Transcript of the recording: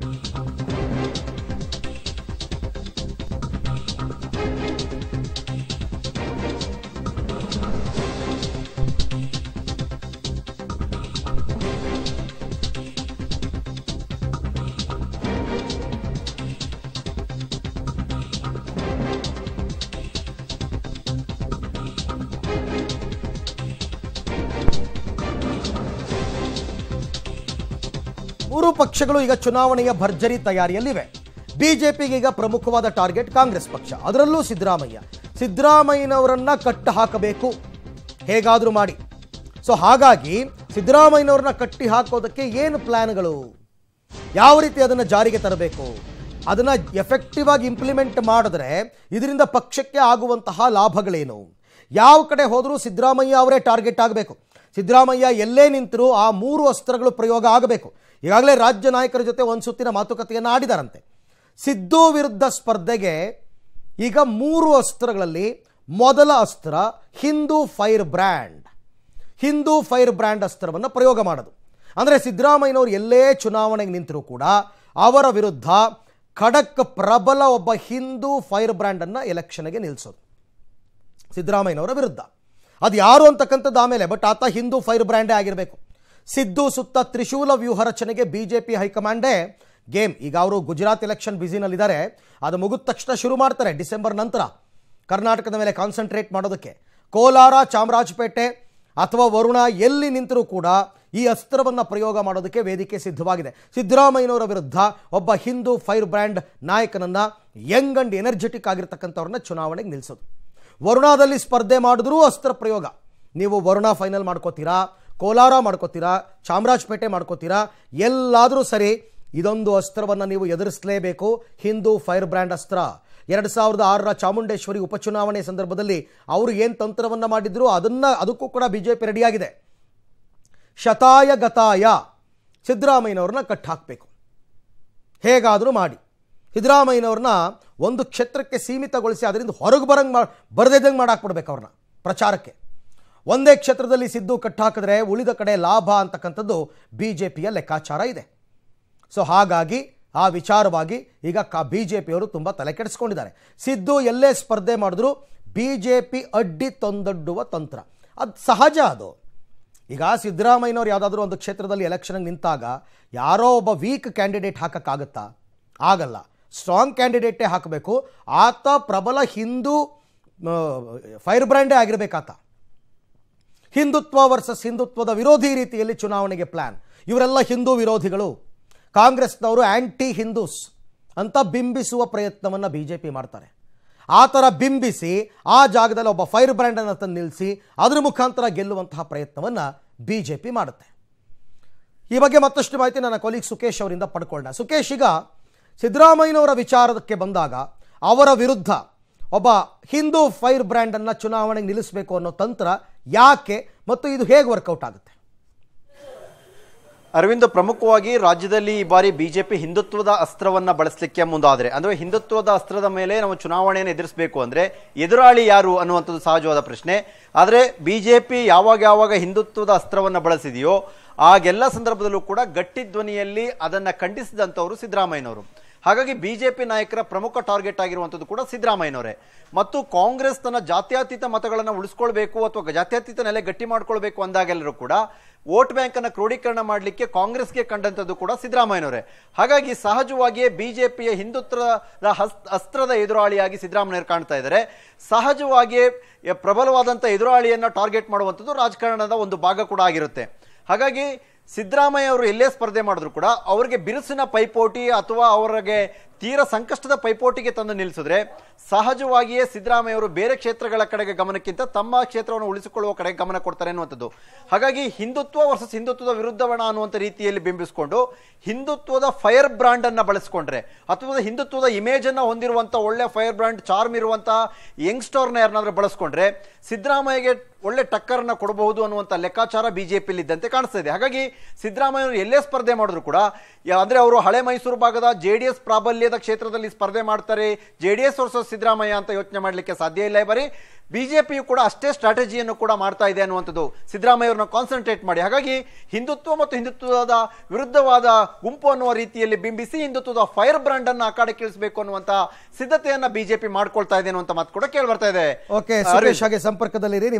Mm-hmm. ಮೂರು ಪಕ್ಷಗಳು ಈಗ ಚುನಾವಣೆಯ ಭರ್ಜರಿ ತಯಾರಿಯಲ್ಲಿವೆ ಬಿಜೆಪಿಗೆ ಈಗ ಪ್ರಮುಖವಾದ ಟಾರ್ಗೆಟ್ ಕಾಂಗ್ರೆಸ್ ಪಕ್ಷ ಅದರಲ್ಲೂ ಸಿದ್ದರಾಮಯ್ಯ ಸಿದ್ದರಾಮಯ್ಯನವರನ್ನ ಕಟ್ಟು ಹಾಕಬೇಕು ಹೇಗಾದರೂ ಮಾಡಿ ಸೊ ಹಾಗಾಗಿ ಸಿದ್ದರಾಮಯ್ಯನವ್ರನ್ನ ಕಟ್ಟಿ ಹಾಕೋದಕ್ಕೆ ಏನು ಪ್ಲಾನ್ಗಳು ಯಾವ ರೀತಿ ಅದನ್ನು ಜಾರಿಗೆ ತರಬೇಕು ಅದನ್ನು ಎಫೆಕ್ಟಿವ್ ಆಗಿ ಇಂಪ್ಲಿಮೆಂಟ್ ಮಾಡಿದ್ರೆ ಇದರಿಂದ ಪಕ್ಷಕ್ಕೆ ಆಗುವಂತಹ ಲಾಭಗಳೇನು ಯಾವ ಕಡೆ ಹೋದರೂ ಸಿದ್ದರಾಮಯ್ಯ ಅವರೇ ಟಾರ್ಗೆಟ್ ಆಗಬೇಕು ಸಿದ್ದರಾಮಯ್ಯ ಎಲ್ಲೇ ನಿಂತರೂ ಆ ಮೂರು ಅಸ್ತ್ರಗಳು ಪ್ರಯೋಗ ಆಗಬೇಕು ಈಗಾಗಲೇ ರಾಜ್ಯ ನಾಯಕರ ಜೊತೆ ಒಂದು ಸುತ್ತಿನ ಮಾತುಕತೆಯನ್ನು ಆಡಿದಾರಂತೆ ಸಿದ್ದು ವಿರುದ್ಧ ಸ್ಪರ್ಧೆಗೆ ಈಗ ಮೂರು ಅಸ್ತ್ರಗಳಲ್ಲಿ ಮೊದಲ ಅಸ್ತ್ರ Hindu firebrand Hindu firebrand ಅಸ್ತ್ರವನ್ನು ಪ್ರಯೋಗ ಮಾಡೋದು ಅಂದರೆ ಸಿದ್ದರಾಮಯ್ಯನವರು ಎಲ್ಲೇ ಚುನಾವಣೆಗೆ ನಿಂತರೂ ಕೂಡ ಅವರ ವಿರುದ್ಧ ಖಡಕ್ ಪ್ರಬಲ ಒಬ್ಬ ಹಿಂದೂ ಫೈರ್ ಬ್ರ್ಯಾಂಡನ್ನು ಎಲೆಕ್ಷನ್ಗೆ ನಿಲ್ಲಿಸೋದು ಸಿದ್ದರಾಮಯ್ಯನವರ ವಿರುದ್ಧ ಅದು ಯಾರು ಅಂತಕ್ಕಂಥದ್ದು ಆಮೇಲೆ ಬಟ್ ಆತ ಹಿಂದೂ ಫೈರ್ ಬ್ರ್ಯಾಂಡೇ ಆಗಿರಬೇಕು ಸಿದ್ದು ಸುತ್ತ ತ್ರಿಶೂಲ ವ್ಯೂಹ ರಚನೆಗೆ ಬಿ ಜೆ ಪಿ ಹೈಕಮಾಂಡೇ ಗೇಮ್ ಈಗ ಅವರು ಗುಜರಾತ್ ಎಲೆಕ್ಷನ್ ಬ್ಯುಸಿನಲ್ಲಿದ್ದಾರೆ ಅದು ಮುಗಿದ ತಕ್ಷಣ ಶುರು ಮಾಡ್ತಾರೆ ಡಿಸೆಂಬರ್ ನಂತರ ಕರ್ನಾಟಕದ ಮೇಲೆ ಕಾನ್ಸಂಟ್ರೇಟ್ ಮಾಡೋದಕ್ಕೆ ಕೋಲಾರ ಚಾಮರಾಜಪೇಟೆ ಅಥವಾ ವರುಣ ಎಲ್ಲಿ ನಿಂತರೂ ಕೂಡ ಈ ಅಸ್ತ್ರವನ್ನು ಪ್ರಯೋಗ ಮಾಡೋದಕ್ಕೆ ವೇದಿಕೆ ಸಿದ್ಧವಾಗಿದೆ ಸಿದ್ದರಾಮಯ್ಯನವರ ವಿರುದ್ಧ ಒಬ್ಬ ಹಿಂದೂ ಫೈರ್ ಬ್ರ್ಯಾಂಡ್ ನಾಯಕನನ್ನು ಯಂಗ್ ಅಂಡ್ ಎನರ್ಜೆಟಿಕ್ ಆಗಿರ್ತಕ್ಕಂಥವ್ರನ್ನ ಚುನಾವಣೆಗೆ ನಿಲ್ಲಿಸೋದು ವರುಣಾದಲ್ಲಿ ಸ್ಪರ್ಧೆ ಮಾಡಿದ್ರೂ ಅಸ್ತ್ರ ಪ್ರಯೋಗ ನೀವು ವರುಣಾ ಫೈನಲ್ ಮಾಡ್ಕೋತೀರಾ ಕೋಲಾರ ಮಾಡ್ಕೋತೀರಾ ಚಾಮರಾಜಪೇಟೆ ಮಾಡ್ಕೋತೀರಾ ಎಲ್ಲಾದರೂ ಸರಿ ಇದೊಂದು ಅಸ್ತ್ರವನ್ನು ನೀವು ಎದುರಿಸಲೇಬೇಕು ಹಿಂದೂ ಫೈರ್ ಬ್ರ್ಯಾಂಡ್ ಅಸ್ತ್ರ ಎರಡು ಸಾವಿರದ ಆರರ ಚಾಮುಂಡೇಶ್ವರಿ ಉಪಚುನಾವಣೆ ಸಂದರ್ಭದಲ್ಲಿ ಅವರು ಏನು ತಂತ್ರವನ್ನು ಮಾಡಿದ್ರು ಅದನ್ನು ಅದಕ್ಕೂ ಕೂಡ ಬಿ ಜೆ ಪಿ ರೆಡಿಯಾಗಿದೆ ಶತಾಯ ಗತಾಯ ಸಿದ್ದರಾಮಯ್ಯನವ್ರನ್ನ ಕಟ್ಟಾಕಬೇಕು ಹೇಗಾದರೂ ಮಾಡಿ ಸಿದ್ದರಾಮಯ್ಯನವ್ರನ್ನ ಒಂದು ಕ್ಷೇತ್ರಕ್ಕೆ ಸೀಮಿತಗೊಳಿಸಿ ಅದರಿಂದ ಹೊರಗೆ ಬರಂಗೆ ಮಾ ಬರದಿದ್ದಂಗೆ ಮಾಡಾಕ್ಬಿಡ್ಬೇಕು ಅವ್ರನ್ನ ಪ್ರಚಾರಕ್ಕೆ ಒಂದೇ ಕ್ಷೇತ್ರದಲ್ಲಿ ಸಿದ್ದು ಕಟ್ಟಾಕಿದ್ರೆ ಉಳಿದ ಕಡೆ ಲಾಭ ಅಂತಕ್ಕಂಥದ್ದು ಬಿ ಜೆ ಪಿಯ ಲೆಕ್ಕಾಚಾರ ಇದೆ ಸೊ ಹಾಗಾಗಿ ಆ ವಿಚಾರವಾಗಿ ಈಗ ಕ ಬಿ ಜೆ ಪಿಯವರು ತುಂಬ ತಲೆ ಕೆಡಿಸ್ಕೊಂಡಿದ್ದಾರೆ ಸಿದ್ದು ಎಲ್ಲೇ ಸ್ಪರ್ಧೆ ಮಾಡಿದ್ರು ಬಿ ಜೆ ಪಿ ಅಡ್ಡಿ ತಂದೊಡ್ಡುವ ತಂತ್ರ ಅದು ಸಹಜ ಅದು ಈಗ ಸಿದ್ದರಾಮಯ್ಯನವ್ರು ಯಾವುದಾದ್ರೂ ಒಂದು ಕ್ಷೇತ್ರದಲ್ಲಿ ಎಲೆಕ್ಷನ್ಗೆ ನಿಂತಾಗ ಯಾರೋ ಒಬ್ಬ ವೀಕ್ ಕ್ಯಾಂಡಿಡೇಟ್ ಹಾಕೋಕ್ಕಾಗತ್ತಾ ಆಗಲ್ಲ ಸ್ಟ್ರಾಂಗ್ ಕ್ಯಾಂಡಿಡೇಟೇ ಹಾಕಬೇಕು ಆತ ಪ್ರಬಲ ಹಿಂದೂ ಫೈರ್ ಬ್ರ್ಯಾಂಡೇ ಆಗಿರಬೇಕಾತ ಹಿಂದುತ್ವ ವರ್ಸಸ್ ಹಿಂದುತ್ವದ ವಿರೋಧಿ ರೀತಿಯಲ್ಲಿ ಚುನಾವಣೆಗೆ ಪ್ಲ್ಯಾನ್ ಇವರೆಲ್ಲ ಹಿಂದೂ ವಿರೋಧಿಗಳು ಕಾಂಗ್ರೆಸ್ನವರು ಆ್ಯಂಟಿ ಹಿಂದೂಸ್ ಅಂತ ಬಿಂಬಿಸುವ ಪ್ರಯತ್ನವನ್ನು ಬಿ ಜೆ ಪಿ ಮಾಡ್ತಾರೆ ಆ ಥರ ಬಿಂಬಿಸಿ ಆ ಜಾಗದಲ್ಲಿ ಒಬ್ಬ ಫೈರ್ ಬ್ರ್ಯಾಂಡನ್ನು ತಂದು ನಿಲ್ಲಿಸಿ ಅದರ ಮುಖಾಂತರ ಗೆಲ್ಲುವಂತಹ ಪ್ರಯತ್ನವನ್ನು ಬಿ ಜೆ ಪಿ ಮಾಡುತ್ತೆ ಈ ಬಗ್ಗೆ ಮತ್ತಷ್ಟು ಮಾಹಿತಿ ನನ್ನ ಕೊಲೀಗ್ ಸುಖೇಶ್ ಅವರಿಂದ ಪಡ್ಕೊಂಡ ಸುಕೇಶ್ ಈಗ ಸಿದ್ದರಾಮಯ್ಯನವರ ವಿಚಾರಕ್ಕೆ ಬಂದಾಗ ಅವರ ವಿರುದ್ಧ ಒಬ್ಬ ಹಿಂದೂ ಫೈರ್ ಬ್ರ್ಯಾಂಡನ್ನು ಚುನಾವಣೆಗೆ ನಿಲ್ಲಿಸಬೇಕು ಅನ್ನೋ ತಂತ್ರ ಯಾಕೆ ಮತ್ತು ಇದು ಹೇಗೆ ವರ್ಕೌಟ್ ಆಗುತ್ತೆ ಅರವಿಂದ ಪ್ರಮುಖವಾಗಿ ರಾಜ್ಯದಲ್ಲಿ ಈ ಬಾರಿ ಬಿಜೆಪಿ ಹಿಂದುತ್ವದ ಅಸ್ತ್ರವನ್ನು ಬಳಸಲಿಕ್ಕೆ ಮುಂದಾದರೆ ಅಂದರೆ ಹಿಂದುತ್ವದ ಅಸ್ತ್ರದ ಮೇಲೆ ನಾವು ಚುನಾವಣೆಯನ್ನು ಎದುರಿಸಬೇಕು ಅಂದರೆ ಎದುರಾಳಿ ಯಾರು ಅನ್ನುವಂಥದ್ದು ಸಹಜವಾದ ಪ್ರಶ್ನೆ ಆದರೆ ಬಿಜೆಪಿ ಯಾವಾಗ ಯಾವಾಗ ಹಿಂದುತ್ವದ ಅಸ್ತ್ರವನ್ನು ಬಳಸಿದೆಯೋ ಆಗೆಲ್ಲ ಸಂದರ್ಭದಲ್ಲೂ ಕೂಡ ಗಟ್ಟಿ ಧ್ವನಿಯಲ್ಲಿ ಅದನ್ನು ಖಂಡಿಸಿದಂಥವರು ಸಿದ್ದರಾಮಯ್ಯನವರು ಹಾಗಾಗಿ ಬಿಜೆಪಿ ನಾಯಕರ ಪ್ರಮುಖ ಟಾರ್ಗೆಟ್ ಆಗಿರುವಂಥದ್ದು ಕೂಡ ಸಿದ್ದರಾಮಯ್ಯನವರೇ ಮತ್ತು ಕಾಂಗ್ರೆಸ್ ತನ್ನ ಜಾತ್ಯಾತೀತ ಮತಗಳನ್ನು ಉಳಿಸ್ಕೊಳ್ಬೇಕು ಅಥವಾ ಜಾತ್ಯಾತೀತ ನೆಲೆ ಗಟ್ಟಿ ಮಾಡ್ಕೊಳ್ಬೇಕು ಅಂದಾಗೆಲ್ಲರೂ ಕೂಡ ವೋಟ್ ಬ್ಯಾಂಕ್ ಅನ್ನು ಕ್ರೋಢೀಕರಣ ಮಾಡಲಿಕ್ಕೆ ಕಾಂಗ್ರೆಸ್ಗೆ ಕಂಡಂಥದ್ದು ಕೂಡ ಸಿದ್ದರಾಮಯ್ಯನವರೇ ಹಾಗಾಗಿ ಸಹಜವಾಗಿಯೇ ಬಿಜೆಪಿಯ ಹಿಂದುತ್ವದ ಅಸ್ತ್ರದ ಎದುರಾಳಿಯಾಗಿ ಸಿದ್ದರಾಮಯ್ಯ ಕಾಣ್ತಾ ಇದ್ದಾರೆ ಸಹಜವಾಗಿಯೇ ಪ್ರಬಲವಾದಂಥ ಎದುರಾಳಿಯನ್ನು ಟಾರ್ಗೆಟ್ ಮಾಡುವಂಥದ್ದು ರಾಜಕಾರಣದ ಒಂದು ಭಾಗ ಕೂಡ ಆಗಿರುತ್ತೆ ಹಾಗಾಗಿ ಸಿದ್ದರಾಮಯ್ಯ ಅವರು ಎಲ್ಲೇ ಸ್ಪರ್ಧೆ ಮಾಡಿದ್ರು ಕೂಡ ಅವರಿಗೆ ಬಿರುಸಿನ ಪೈಪೋಟಿ ಅಥವಾ ಅವರಿಗೆ ತೀರ ಸಂಕಷ್ಟದ ಪೈಪೋಟಿಗೆ ತಂದು ನಿಲ್ಲಿಸಿದ್ರೆ ಸಹಜವಾಗಿಯೇ ಸಿದ್ದರಾಮಯ್ಯ ಅವರು ಬೇರೆ ಕ್ಷೇತ್ರಗಳ ಕಡೆಗೆ ಗಮನಕ್ಕಿಂತ ತಮ್ಮ ಕ್ಷೇತ್ರವನ್ನು ಉಳಿಸಿಕೊಳ್ಳುವ ಕಡೆಗೆ ಗಮನ ಕೊಡ್ತಾರೆ ಅನ್ನುವಂಥದ್ದು ಹಾಗಾಗಿ ಹಿಂದುತ್ವ ವರ್ಸಸ್ ಹಿಂದುತ್ವದ ವಿರುದ್ಧವಣ ಅನ್ನುವಂಥ ರೀತಿಯಲ್ಲಿ ಬಿಂಬಿಸಿಕೊಂಡು ಹಿಂದುತ್ವದ ಫೈರ್ ಬ್ರಾಂಡ್ ಅನ್ನು ಬಳಸಿಕೊಂಡ್ರೆ ಅಥವಾ ಹಿಂದುತ್ವದ ಇಮೇಜ್ ಅನ್ನ ಹೊಂದಿರುವಂಥ ಒಳ್ಳೆ ಫೈರ್ ಬ್ರಾಂಡ್ ಚಾರ್ಮ್ ಇರುವಂತಹ ಯಂಗ್ಸ್ಟರ್ನ ಯಾರನ್ನಾದ್ರೂ ಬಳಸ್ಕೊಂಡ್ರೆ ಸಿದ್ದರಾಮಯ್ಯಗೆ ಒಳ್ಳೆ ಟಕ್ಕರನ್ನು ಕೊಡಬಹುದು ಅನ್ನುವಂಥ ಲೆಕ್ಕಾಚಾರ ಬಿಜೆಪಿ ಇದ್ದಂತೆ ಕಾಣಿಸ್ತಾ ಇದೆ ಹಾಗಾಗಿ ಸಿದ್ದರಾಮಯ್ಯ ಎಲ್ಲೇ ಸ್ಪರ್ಧೆ ಮಾಡಿದ್ರು ಕೂಡ ಅಂದರೆ ಅವರು ಹಳೆ ಮೈಸೂರು ಭಾಗದ ಜೆಡಿಎಸ್ ಪ್ರಾಬಲ್ಯ ಮಂಡ್ಯದ ಕ್ಷೇತ್ರದಲ್ಲಿ ಸ್ಪರ್ಧೆ ಮಾಡ್ತಾರೆ J D S versus Siddaramaiah ಅಂತ ಯೋಚನೆ ಮಾಡಲಿಕ್ಕೆ ಸಾಧ್ಯ ಇಲ್ಲ ಬರೀ ಬಿಜೆಪಿಯು ಕೂಡ ಅಷ್ಟೇ ಸ್ಟ್ರಾಟಜಿಯನ್ನು ಕೂಡ ಮಾಡ್ತಾ ಇದೆ ಅನ್ನುವಂಥದ್ದು ಸಿದ್ದರಾಮಯ್ಯವ್ರನ್ನ ಕಾನ್ಸಂಟ್ರೇಟ್ ಮಾಡಿ ಹಾಗಾಗಿ ಹಿಂದುತ್ವ ಮತ್ತು ಹಿಂದುತ್ವದ ವಿರುದ್ಧವಾದ ಗುಂಪು ಅನ್ನುವ ರೀತಿಯಲ್ಲಿ ಬಿಂಬಿಸಿ ಹಿಂದುತ್ವದ ಫೈರ್ ಬ್ರಾಂಡ್ ಅನ್ನು ಆ ಕಡೆ ಕೇಳಿಸಬೇಕು ಅನ್ನುವಂತ ಸಿದ್ಧತೆಯನ್ನ ಬಿಜೆಪಿ ಮಾಡ್ಕೊಳ್ತಾ ಇದೆ ಅನ್ನುವಂಥ ಮಾತು ಕೂಡ ಕೇಳಿ ಬರ್ತಾ ಇದೆ ಸಂಪರ್ಕದಲ್ಲಿ